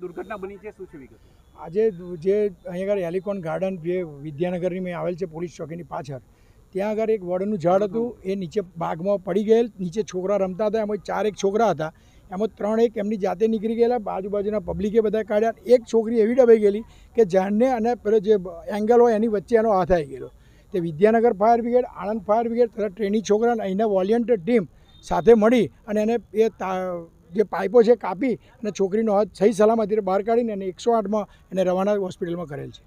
દુર્ઘટના બની છે શું છે વિગત આજે જે અહીંયા આગળ હેલિકોન ગાર્ડન જે વિદ્યાનગરની મેં આવેલ છે પોલીસ ચોકીની પાછળ ત્યાં આગળ એક વડનું ઝાડ હતું એ નીચે બાગમાં પડી ગયેલ નીચે છોકરા રમતા હતા એમાં ચાર એક છોકરા હતા એમાં ત્રણ એક એમની જાતે નીકળી ગયેલા આજુબાજુના પબ્લિકે બધા કાઢ્યા એક છોકરી એવી ડબાઈ ગયેલી કે ઝાડને અને પેલો જે એંગલ હોય એની વચ્ચે એનો હાથ આવી ગયેલો તે Vidyanagar fire brigade Anand fire brigade તથા ટ્રેનિંગ છોકરા અને અહીંના વોલિયન્ટર ટીમ સાથે મળી અને એને એ તા જે પાઇપો છે કાપી અને છોકરીનો હાથ સહી સલામતી બહાર કાઢીને એને એકસો આઠમાં એને રવાના હોસ્પિટલમાં કરેલ છે